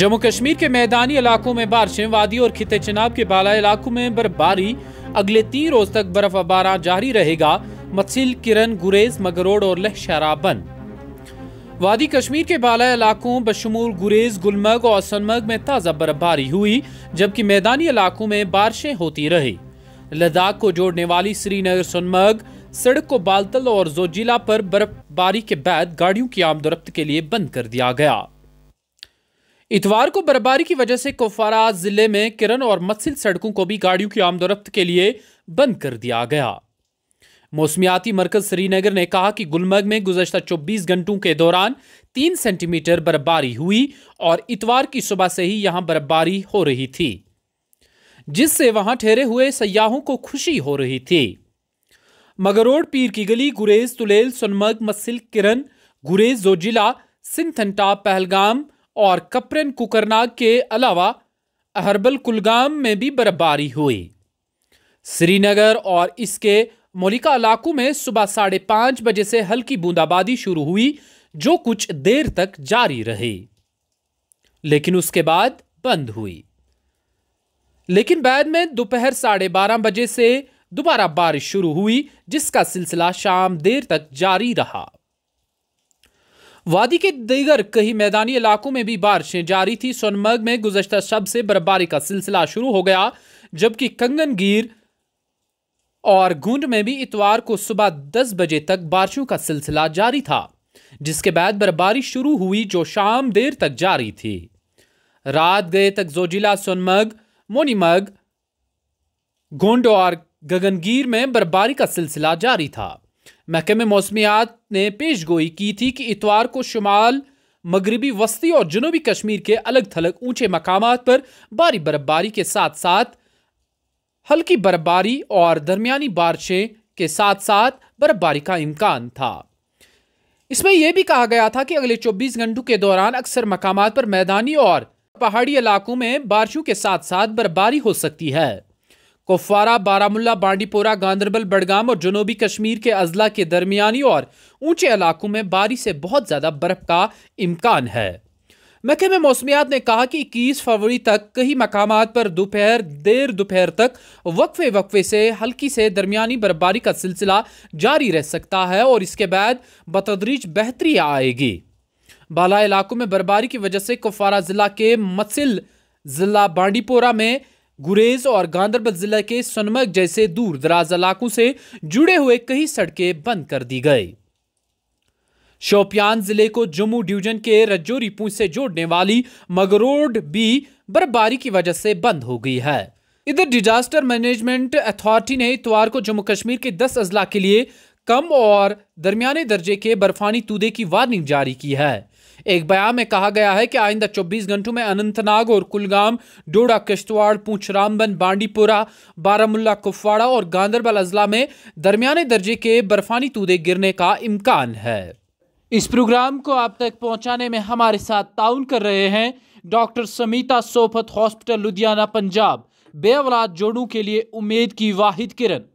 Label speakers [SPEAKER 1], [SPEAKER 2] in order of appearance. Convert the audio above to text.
[SPEAKER 1] जम्मू कश्मीर के मैदानी इलाकों में बारिशें वादी और खिते चिनाब के बाला इलाकों में बर्फबारी अगले तीन रोज तक बर्फ अबारा जारी रहेगा मत्सिल किरण गुरेज मगरोड और लह बंद वादी कश्मीर के बाला इलाकों बशमूल गुरेज गुलमर्ग और सनमर्ग में ताज़ा बर्फबारी हुई जबकि मैदानी इलाकों में बारिशें होती रही लद्दाख को जोड़ने वाली श्रीनगर सोनमर्ग सड़क को बालतल और जोजिला पर बर्फबारी के बाद गाड़ियों की आमदोरफ्त के लिए बंद कर दिया गया इतवार को बर्फबारी की वजह से कुपवारा जिले में किरण और मत्सिल सड़कों को भी गाड़ियों की आमदोरफ्त के लिए बंद कर दिया गया मौसमियाती मरकज श्रीनगर ने कहा कि गुलमर्ग में गुजशत 24 घंटों के दौरान तीन सेंटीमीटर बर्फबारी हुई और इतवार की सुबह से ही यहां बर्फबारी हो रही थी जिससे वहां ठहरे हुए सयाहों को खुशी हो रही थी मगरोड पीर की गली गुरेज तुलेल सोनमर्ग मसिल किरण गुरेज जोजिला सिंथनटा पहलगाम और कपरन कुकरनाग के अलावा अहरबल कुलगाम में भी बर्फबारी हुई श्रीनगर और इसके मोलिका इलाकों में सुबह साढ़े पाँच बजे से हल्की बूंदाबांदी शुरू हुई जो कुछ देर तक जारी रही लेकिन उसके बाद बंद हुई लेकिन बाद में दोपहर साढ़े बारह बजे से दोबारा बारिश शुरू हुई जिसका सिलसिला शाम देर तक जारी रहा वादी के दीगर कई मैदानी इलाकों में भी बारिशें जारी थी सोनमर्ग में गुजशत शब से बर्फबारी का सिलसिला शुरू हो गया जबकि कंगनगीर और गुंड में भी इतवार को सुबह 10 बजे तक बारिशों का सिलसिला जारी था जिसके बाद बर्फबारी शुरू हुई जो शाम देर तक जारी थी रात गए तक जोजिला सोनमर्ग मोनीमर्ग गुंड और गगनगीर में बर्फबारी का सिलसिला जारी था महकमे मौसमियात ने पेश गोई की थी कि इतवार को शुमाल मगरबी वस्ती और जनूबी कश्मीर के अलग थलग ऊंचे मकाम पर भारी बर्फबारी के साथ साथ हल्की बर्फबारी और दरमियानी बारिशें के साथ साथ बर्फबारी का इम्कान था इसमें यह भी कहा गया था कि अगले 24 घंटों के दौरान अक्सर मकाम पर मैदानी और पहाड़ी इलाकों में बारिशों के साथ साथ बर्फबारी हो सकती है कुफवारा बारामुल्ला बांडीपोरा गांधरबल बडगाम और जनूबी कश्मीर के अजला के दरमियानी और ऊंचे इलाकों में बारिश से बहुत ज़्यादा बर्फ का इम्कान है महकम मौसमियात ने कहा कि इक्कीस फरवरी तक कई मकाम पर दोपहर देर दोपहर तक वक्फे वक्फे से हल्की से दरमियानी बर्फबारी का सिलसिला जारी रह सकता है और इसके बाद बतदरीज बेहतरी आएगी बाला इलाकों में बर्फबारी की वजह से कुफवारा ज़िला के मसिल ज़िला बांडीपोरा में गुरेज और गांधरबल जिले के सनमग जैसे दूर दराज इलाकों से जुड़े हुए कई सड़कें बंद कर दी गई शोपियान जिले को जम्मू डिवीजन के रजौरी पूंछ से जोड़ने वाली मगरोड भी बर्फबारी की वजह से बंद हो गई है इधर डिजास्टर मैनेजमेंट अथॉरिटी ने इतवार को जम्मू कश्मीर के 10 अजला के लिए कम और दरमियाने दर्जे के बर्फानी तूदे की वार्निंग जारी की है एक बयान में कहा गया है कि आइंदा 24 घंटों में अनंतनाग और कुलगाम डोडा किश्तवाड़ पूछ रामबन बांडीपुरा बारामुल्ला कुपवाड़ा और गांधरबल अजला में दरमियाने दर्जे के बर्फानी तूदे गिरने का इम्कान है इस प्रोग्राम को आप तक पहुंचाने में हमारे साथ ताउन कर रहे हैं डॉक्टर समीता सोफत हॉस्पिटल लुधियाना पंजाब बेवलाद जोड़ों के लिए उम्मीद की वाहिद किरण